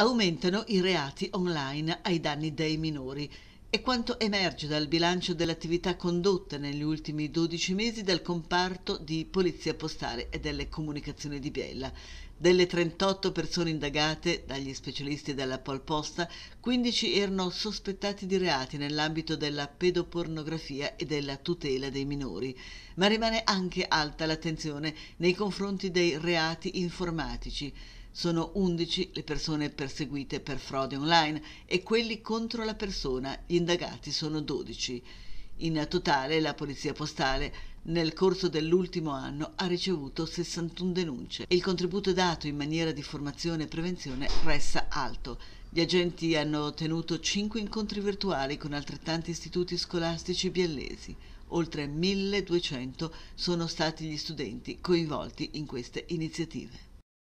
aumentano i reati online ai danni dei minori. È quanto emerge dal bilancio dell'attività condotta negli ultimi 12 mesi dal comparto di Polizia Postale e delle Comunicazioni di Biella. Delle 38 persone indagate dagli specialisti della Polposta, 15 erano sospettati di reati nell'ambito della pedopornografia e della tutela dei minori. Ma rimane anche alta l'attenzione nei confronti dei reati informatici. Sono 11 le persone perseguite per frode online e quelli contro la persona, gli indagati sono 12. In totale la Polizia Postale nel corso dell'ultimo anno ha ricevuto 61 denunce. e Il contributo dato in maniera di formazione e prevenzione resta alto. Gli agenti hanno tenuto 5 incontri virtuali con altrettanti istituti scolastici biellesi. Oltre 1200 sono stati gli studenti coinvolti in queste iniziative.